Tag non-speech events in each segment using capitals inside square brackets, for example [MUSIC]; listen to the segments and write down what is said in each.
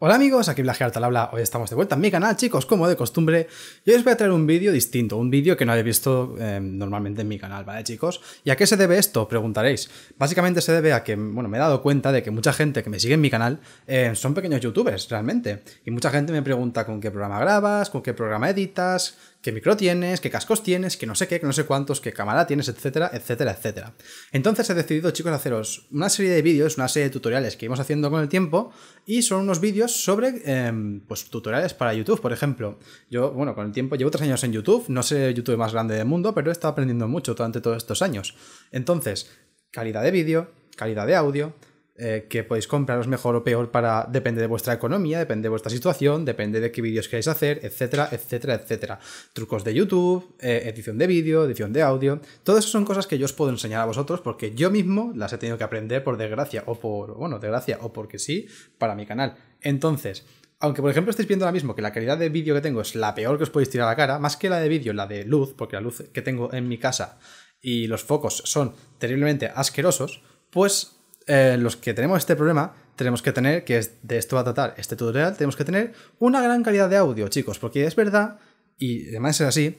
Hola amigos, aquí Blajear tal habla, hoy estamos de vuelta en mi canal chicos, como de costumbre, y hoy os voy a traer un vídeo distinto, un vídeo que no habéis visto em, normalmente en mi canal, ¿vale chicos? ¿Y a qué se debe esto? Preguntaréis. Básicamente se debe a que, bueno, me he dado cuenta de que mucha gente que me sigue en mi canal em, son pequeños youtubers, realmente, y mucha gente me pregunta con qué programa grabas, con qué programa editas, qué micro tienes, qué cascos tienes, que no sé qué, qué no sé cuántos, qué cámara tienes, etcétera, etcétera, etcétera. Entonces he decidido, chicos, haceros una serie de vídeos, una serie de tutoriales que vamos haciendo con el tiempo y son unos vídeos sobre, em, pues, tutoriales para YouTube, por ejemplo. Yo, bueno, con el tiempo llevo tres años en YouTube, no sé YouTube más grande del mundo, pero he estado aprendiendo mucho durante todos estos años. Entonces, calidad de vídeo, calidad de audio, eh, que podéis compraros mejor o peor para. Depende de vuestra economía, depende de vuestra situación, depende de qué vídeos queráis hacer, etcétera, etcétera, etcétera. Trucos de YouTube, eh, edición de vídeo, edición de audio. todas eso son cosas que yo os puedo enseñar a vosotros porque yo mismo las he tenido que aprender por desgracia o por. Bueno, desgracia o porque sí, para mi canal. Entonces, aunque por ejemplo estéis viendo ahora mismo que la calidad de vídeo que tengo es la peor que os podéis tirar a la cara, más que la de vídeo, la de luz, porque la luz que tengo en mi casa y los focos son terriblemente asquerosos, pues eh, los que tenemos este problema, tenemos que tener, que es de esto va a tratar este tutorial, tenemos que tener una gran calidad de audio, chicos, porque es verdad, y además es así,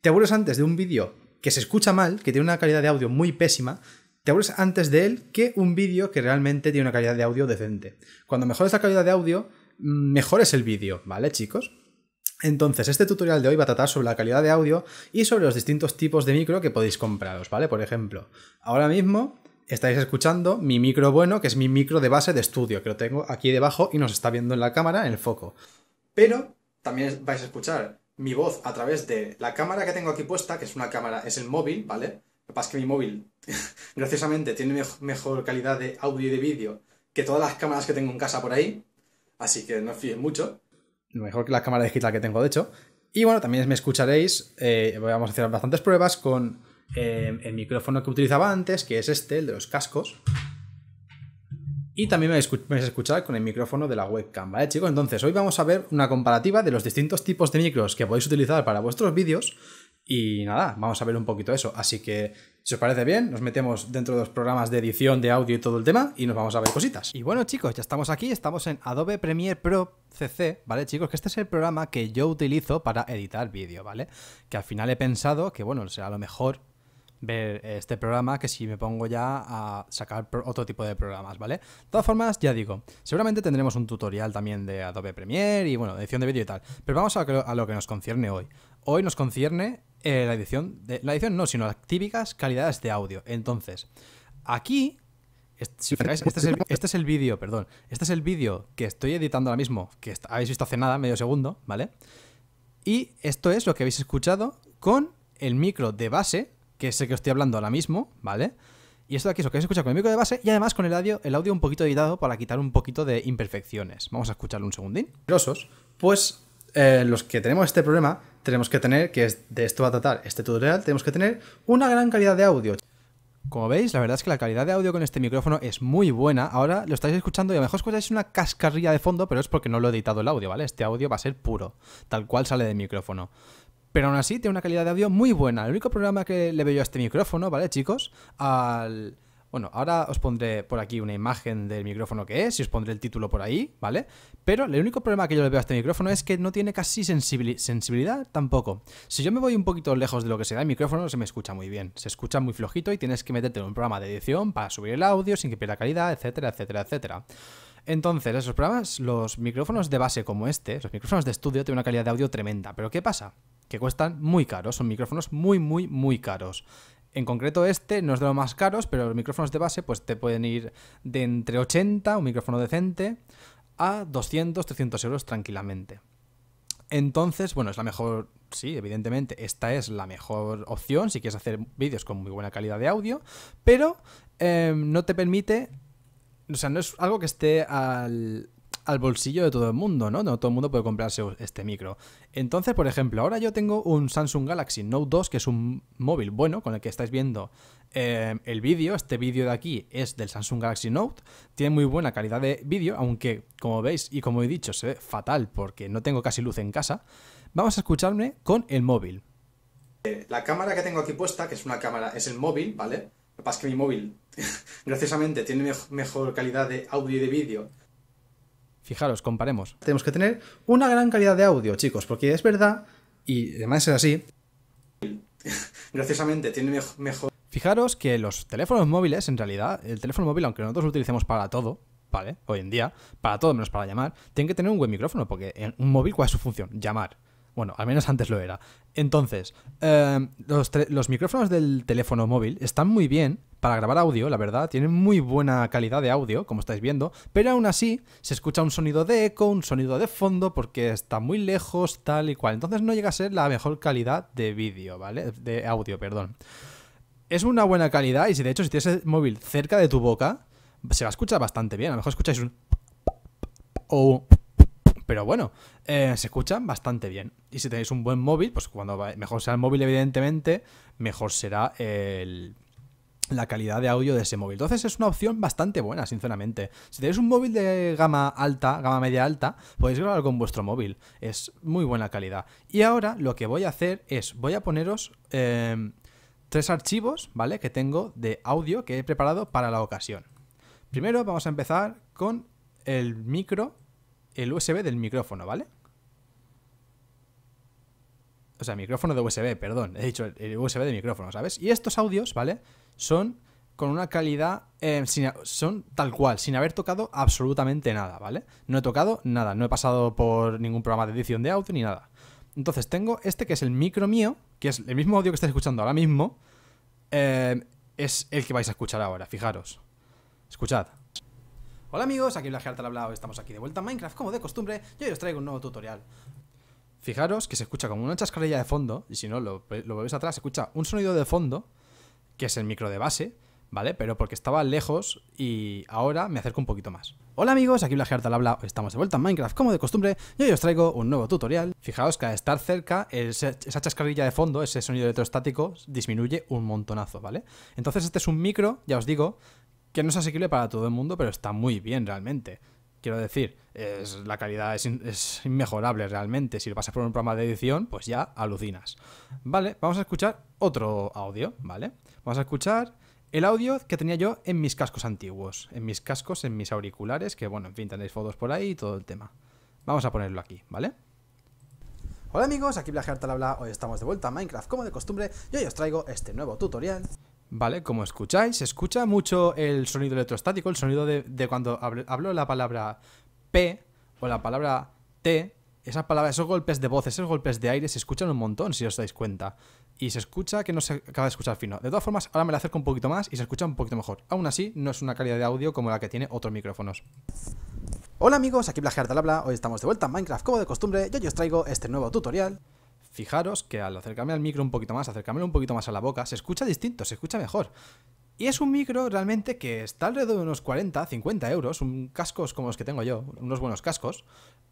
te aburres antes de un vídeo que se escucha mal, que tiene una calidad de audio muy pésima, te aburres antes de él que un vídeo que realmente tiene una calidad de audio decente. Cuando mejores la calidad de audio, mejor es el vídeo, ¿vale, chicos? Entonces, este tutorial de hoy va a tratar sobre la calidad de audio y sobre los distintos tipos de micro que podéis compraros, ¿vale? Por ejemplo, ahora mismo estáis escuchando mi micro bueno, que es mi micro de base de estudio, que lo tengo aquí debajo y nos está viendo en la cámara, en el foco. Pero también vais a escuchar mi voz a través de la cámara que tengo aquí puesta, que es una cámara, es el móvil, ¿vale? Lo que pasa es que mi móvil, [LAUGHS] graciosamente, tiene mejor calidad de audio y de vídeo que todas las cámaras que tengo en casa por ahí, así que no os fíen mucho. Mejor que la cámara digital que tengo, de hecho. Y bueno, también me escucharéis, eh, vamos a hacer bastantes pruebas con Em, el micrófono que utilizaba antes, que es este, el de los cascos. Y también me vais a escuchar con el micrófono de la webcam, ¿vale chicos? Entonces, hoy vamos a ver una comparativa de los distintos tipos de micros que podéis utilizar para vuestros vídeos y nada, vamos a ver un poquito eso. Así que, si os parece bien, nos metemos dentro de los programas de edición, de audio y todo el tema y nos vamos a ver cositas. Y bueno chicos, ya estamos aquí, estamos en Adobe Premiere Pro CC, ¿vale chicos? Que este es el programa que yo utilizo para editar vídeo, ¿vale? Que al final he pensado que, bueno, será lo mejor ver este programa que si me pongo ya a sacar otro tipo de programas, ¿vale? De todas formas, ya digo, seguramente tendremos un tutorial también de Adobe Premiere y bueno, edición de vídeo y tal. Pero vamos a, lo que nos concierne hoy. Hoy nos concierne eh, la edición, la edición no, sino las típicas calidades de audio. Entonces, aquí si fijáis, este es el, este es el vídeo, perdón. Este es el vídeo que estoy editando ahora mismo, que habéis visto hace nada, medio segundo, ¿vale? Y esto es lo que habéis escuchado con el micro de base que es el que estoy hablando ahora mismo, ¿vale? Y esto de aquí es lo que se escucha con el micro de base y además con el audio, el audio un poquito editado para quitar un poquito de imperfecciones. Vamos a escucharlo un segundín. Pues eh, los que tenemos este problema, tenemos que tener, que es de esto va a tratar este tutorial, tenemos que tener una gran calidad de audio. Como veis, la verdad es que la calidad de audio con este micrófono es muy buena. Ahora lo estáis escuchando y a lo mejor escucháis una cascarrilla de fondo, pero es porque no lo he editado el audio, ¿vale? Este audio va a ser puro, tal cual sale del micrófono pero aún así tiene una calidad de audio muy buena. El único problema que le veo yo a este micrófono, ¿vale, chicos? Al... Bueno, ahora os pondré por aquí una imagen del micrófono que es y os pondré el título por ahí, ¿vale? Pero el único problema que yo le veo a este micrófono es que no tiene casi sensibilidad tampoco. Si yo me voy un poquito lejos de lo que se da el micrófono, se me escucha muy bien. Se escucha muy flojito y tienes que meterte en un programa de edición para subir el audio sin que pierda calidad, etcétera, etcétera, etcétera. Entonces, esos programas, los micrófonos de base como este, los micrófonos de estudio, tienen una calidad de audio tremenda. Pero ¿qué pasa? que cuestan muy caros, son micrófonos muy, muy, muy caros. En concreto este no es de los más caros, pero los micrófonos de base pues te pueden ir de entre 80, un micrófono decente, a 200, 300 euros tranquilamente. Entonces, bueno, es la mejor, sí, evidentemente, esta es la mejor opción si quieres hacer vídeos con muy buena calidad de audio, pero em, no te permite, o sea, no es algo que esté al, al bolsillo de todo el mundo, ¿no? No todo el mundo puede comprarse este micro. Entonces, por ejemplo, ahora yo tengo un Samsung Galaxy Note 2, que es un móvil bueno con el que estáis viendo eh, el vídeo. Este vídeo de aquí es del Samsung Galaxy Note. Tiene muy buena calidad de vídeo, aunque, como veis y como he dicho, se ve fatal porque no tengo casi luz en casa. Vamos a escucharme con el móvil. La cámara que tengo aquí puesta, que es una cámara, es el móvil, ¿vale? Lo que pasa es que mi móvil, [LAUGHS] graciosamente, tiene mejor calidad de audio y de vídeo Fijaros, comparemos. Tenemos que tener una gran calidad de audio, chicos, porque es verdad, y además es así. [LAUGHS] Graciosamente, tiene mejor... Fijaros que los teléfonos móviles, en realidad, el teléfono móvil, aunque nosotros lo utilicemos para todo, ¿vale? Hoy en día, para todo menos para llamar, tiene que tener un buen micrófono, porque en un móvil, ¿cuál es su función? Llamar. Bueno, al menos antes lo era. Entonces, eh, los, micrófonos del teléfono móvil están muy bien para grabar audio, la verdad. Tienen muy buena calidad de audio, como estáis viendo. Pero aún así, se escucha un sonido de eco, un sonido de fondo, porque está muy lejos, tal y cual. Entonces no llega a ser la mejor calidad de vídeo, ¿vale? De audio, perdón. Es una buena calidad y si de hecho si tienes el móvil cerca de tu boca, se va escucha bastante bien. A lo mejor escucháis un... o pero bueno, eh, se escuchan bastante bien. Y si tenéis un buen móvil, pues cuando mejor sea el móvil, evidentemente, mejor será el, la calidad de audio de ese móvil. Entonces es una opción bastante buena, sinceramente. Si tenéis un móvil de gama alta, gama media alta, podéis grabar con vuestro móvil. Es muy buena calidad. Y ahora lo que voy a hacer es, voy a poneros eh, tres archivos, ¿vale? Que tengo de audio que he preparado para la ocasión. Primero vamos a empezar con el micro el USB del micrófono, ¿vale? O sea, micrófono de USB, perdón. He dicho el USB de micrófono, ¿sabes? Y estos audios, ¿vale? Son con una calidad... Eh, son tal cual, sin haber tocado absolutamente nada, ¿vale? No he tocado nada, no he pasado por ningún programa de edición de audio ni nada. Entonces tengo este que es el micro mío, que es el mismo audio que estáis escuchando ahora mismo, eh, es el que vais a escuchar ahora, fijaros. Escuchad. Hola amigos, aquí Blagear al estamos aquí de vuelta en Minecraft como de costumbre y hoy os traigo un nuevo tutorial. Fijaros que se escucha como una chascarrilla de fondo, y si no lo, lo veis atrás, se escucha un sonido de fondo, que es el micro de base, ¿vale? Pero porque estaba lejos y ahora me acerco un poquito más. Hola amigos, aquí Blagear al estamos de vuelta en Minecraft como de costumbre y hoy os traigo un nuevo tutorial. Fijaos que al estar cerca, esa chascarrilla de fondo, ese sonido electrostático, disminuye un montonazo, ¿vale? Entonces este es un micro, ya os digo, que no es asequible para todo el mundo, pero está muy bien realmente. Quiero decir, es, la calidad es, inmejorable realmente. Si lo pasas por un programa de edición, pues ya alucinas. Vale, vamos a escuchar otro audio, ¿vale? Vamos a escuchar el audio que tenía yo en mis cascos antiguos. En mis cascos, en mis auriculares, que bueno, en fin, tenéis fotos por ahí y todo el tema. Vamos a ponerlo aquí, ¿vale? Hola amigos, aquí Blaje talabla hoy estamos de vuelta a Minecraft como de costumbre y hoy os traigo este nuevo tutorial Vale, como escucháis, se escucha mucho el sonido electrostático, el sonido de, cuando hablo, la palabra P o la palabra T, esas palabras, esos golpes de voz, esos golpes de aire se escuchan un montón, si os dais cuenta. Y se escucha que no se acaba de escuchar fino. De todas formas, ahora me la acerco un poquito más y se escucha un poquito mejor. Aún así, no es una calidad de audio como la que tiene otros micrófonos. Hola amigos, aquí Blajear habla, hoy estamos de vuelta en Minecraft como de costumbre, yo, yo os traigo este nuevo tutorial Fijaros que al acercarme al micro un poquito más, acercármelo un poquito más a la boca, se escucha distinto, se escucha mejor. Y es un micro realmente que está alrededor de unos 40, 50 euros, un cascos como los que tengo yo, unos buenos cascos.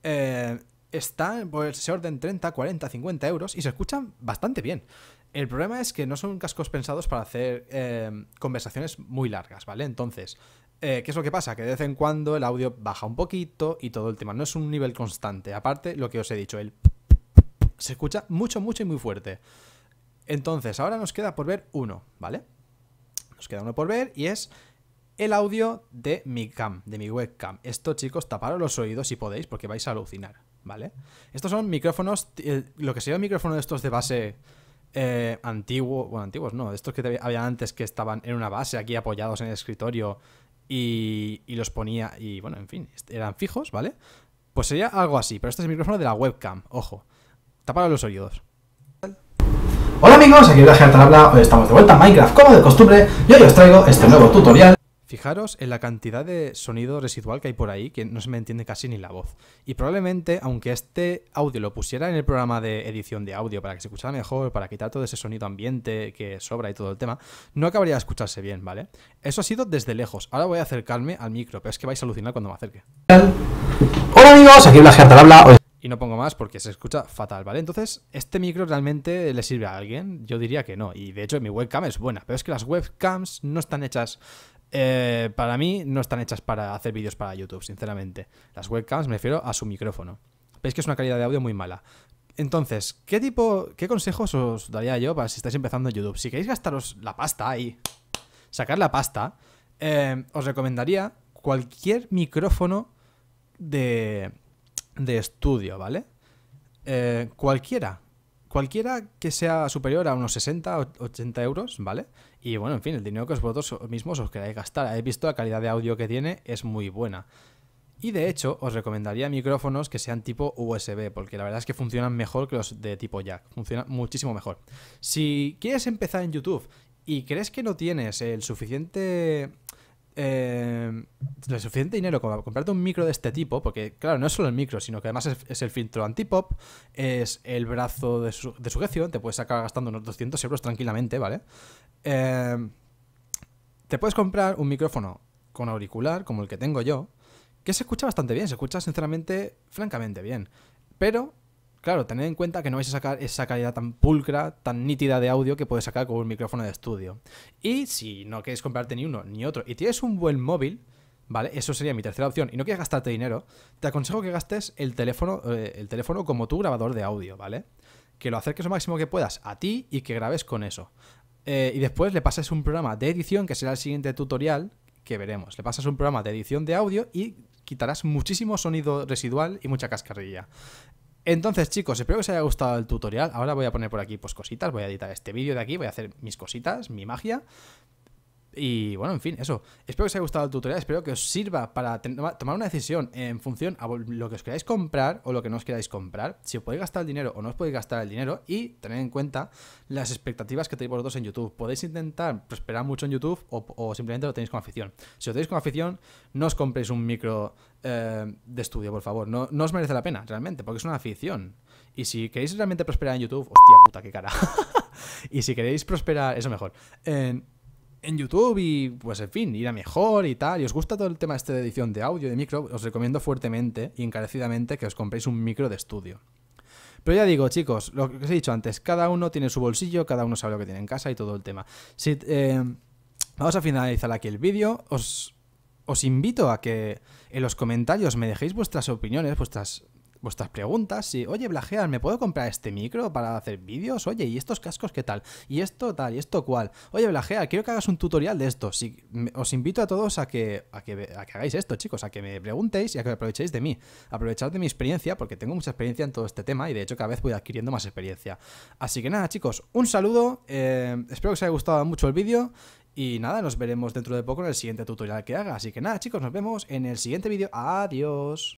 Eh, está por pues, ese orden 30, 40, 50 euros y se escuchan bastante bien. El problema es que no son cascos pensados para hacer eh, conversaciones muy largas, ¿vale? Entonces, eh, ¿Qué es lo que pasa? Que de vez en cuando el audio baja un poquito y todo el tema. No es un nivel constante. Aparte, lo que os he dicho, el se escucha mucho, mucho y muy fuerte. Entonces, ahora nos queda por ver uno, ¿vale? Nos queda uno por ver y es el audio de mi cam, de mi webcam. Esto, chicos, taparos los oídos si podéis, porque vais a alucinar, ¿vale? Estos son micrófonos, lo que sería un micrófono de estos de base eh, antiguo, bueno, antiguos no, estos que había antes que estaban en una base aquí apoyados en el escritorio y, y los ponía, y bueno, en fin, eran fijos, ¿vale? Pues sería algo así, pero este es el micrófono de la webcam, ojo. Tapar los oídos. Hola amigos, aquí Blas habla, hoy estamos de vuelta en Minecraft como de costumbre y hoy os traigo este nuevo tutorial. Fijaros en la cantidad de sonido residual que hay por ahí, que no se me entiende casi ni la voz. Y probablemente, aunque este audio lo pusiera en el programa de edición de audio para que se escuchara mejor, para quitar todo ese sonido ambiente que sobra y todo el tema, no acabaría de escucharse bien, ¿vale? Eso ha sido desde lejos. Ahora voy a acercarme al micro, pero es que vais a alucinar cuando me acerque. Hola amigos, aquí te habla, y no pongo más porque se escucha fatal, ¿vale? Entonces, ¿este micro realmente le sirve a alguien? Yo diría que no, y de hecho mi webcam es buena, pero es que las webcams no están hechas eh, para mí, no están hechas para hacer vídeos para YouTube, sinceramente. Las webcams me refiero a su micrófono. Veis que es una calidad de audio muy mala. Entonces, ¿qué tipo, qué consejos os daría yo para si estáis empezando en YouTube? Si queréis gastaros la pasta y sacar la pasta, eh, os recomendaría cualquier micrófono de, de estudio, ¿vale? Eh, cualquiera, cualquiera que sea superior a unos 60, 80 euros, ¿vale? Y bueno, en fin, el dinero que vosotros mismos os queráis gastar. He visto la calidad de audio que tiene, es muy buena. Y de hecho, os recomendaría micrófonos que sean tipo USB, porque la verdad es que funcionan mejor que los de tipo jack. Funcionan muchísimo mejor. Si quieres empezar en YouTube y crees que no tienes el suficiente eh, suficiente dinero para comprarte un micro de este tipo, porque claro, no es solo el micro, sino que además es, el filtro antipop, es el brazo de, su, sujeción, te puedes acabar gastando unos 200 euros tranquilamente, ¿vale? Em, te puedes comprar un micrófono con auricular, como el que tengo yo, que se escucha bastante bien, se escucha sinceramente, francamente bien, pero Claro, tened en cuenta que no vais a sacar esa calidad tan pulcra, tan nítida de audio que puedes sacar con un micrófono de estudio. Y si no queréis comprarte ni uno ni otro y tienes un buen móvil, ¿vale? Eso sería mi tercera opción. Y no quieres gastarte dinero, te aconsejo que gastes el teléfono, eh, el teléfono como tu grabador de audio, ¿vale? Que lo acerques lo máximo que puedas a ti y que grabes con eso. Eh, y después le pasas un programa de edición, que será el siguiente tutorial que veremos. Le pasas un programa de edición de audio y quitarás muchísimo sonido residual y mucha cascarilla. Entonces, chicos, espero que os haya gustado el tutorial. Ahora voy a poner por aquí pues cositas, voy a editar este vídeo de aquí, voy a hacer mis cositas, mi magia. Y bueno, en fin, eso. Espero que os haya gustado el tutorial, espero que os sirva para tomar una decisión en función a lo que os queráis comprar o lo que no os queráis comprar, si os podéis gastar el dinero o no os podéis gastar el dinero y tener en cuenta las expectativas que tenéis vosotros en YouTube. Podéis intentar prosperar mucho en YouTube o, simplemente lo tenéis con afición. Si lo tenéis con afición, no os compréis un micro eh, de estudio, por favor. No, no os merece la pena, realmente, porque es una afición. Y si queréis realmente prosperar en YouTube, hostia puta, qué cara. [LAUGHS] y si queréis prosperar, eso mejor en YouTube y pues en fin, ir a mejor y tal. Y os gusta todo el tema este de edición de audio, de micro, os recomiendo fuertemente y encarecidamente que os compréis un micro de estudio. Pero ya digo, chicos, lo que os he dicho antes, cada uno tiene su bolsillo, cada uno sabe lo que tiene en casa y todo el tema. Si, eh, vamos a finalizar aquí el vídeo. Os, os invito a que en los comentarios me dejéis vuestras opiniones, vuestras vuestras preguntas, si, oye, Blajear, ¿me puedo comprar este micro para hacer vídeos? Oye, ¿y estos cascos qué tal? ¿Y esto tal? ¿Y esto cuál? Oye, Blagear quiero que hagas un tutorial de esto. Si, os invito a todos a que, a que, hagáis esto, chicos, a que me preguntéis y a que aprovechéis de mí. Aprovechad de mi experiencia, porque tengo mucha experiencia en todo este tema y de hecho cada vez voy adquiriendo más experiencia. Así que nada, chicos, un saludo. Eh, espero que os haya gustado mucho el vídeo. Y nada, nos veremos dentro de poco en el siguiente tutorial que haga. Así que nada, chicos, nos vemos en el siguiente vídeo. Adiós.